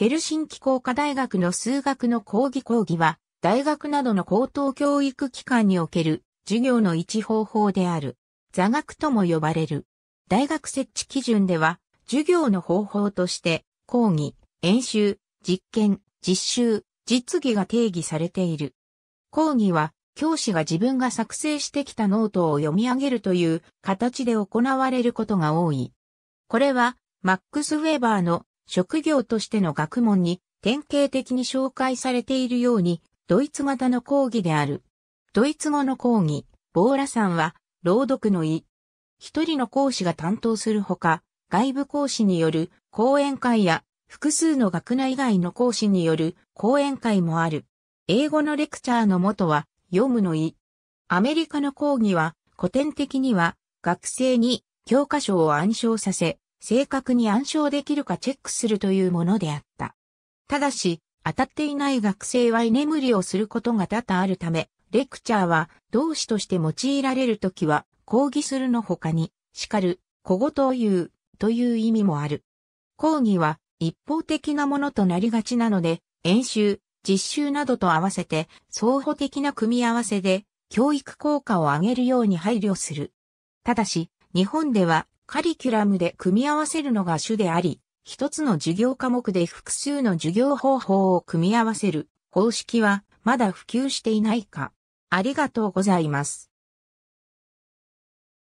ヘルシンキ工科大学の数学の講義講義は、大学などの高等教育機関における授業の一方法である。座学とも呼ばれる。大学設置基準では、授業の方法として、講義、演習、実験、実習、実技が定義されている。講義は、教師が自分が作成してきたノートを読み上げるという形で行われることが多い。これは、マックス・ウェーバーの職業としての学問に典型的に紹介されているように、ドイツ型の講義である。ドイツ語の講義、ボーラさんは、朗読の意。一人の講師が担当するほか、外部講師による講演会や、複数の学内外の講師による講演会もある。英語のレクチャーの元は、読むの意。アメリカの講義は、古典的には、学生に教科書を暗唱させ、正確に暗証できるかチェックするというものであった。ただし、当たっていない学生は居眠りをすることが多々あるため、レクチャーは動詞として用いられるときは、講義するの他に、叱る、小言を言う、という意味もある。講義は一方的なものとなりがちなので、演習、実習などと合わせて、相方的な組み合わせで、教育効果を上げるように配慮する。ただし、日本ではカリキュラムで組み合わせるのが主であり、一つの授業科目で複数の授業方法を組み合わせる方式はまだ普及していないか。ありがとうございます。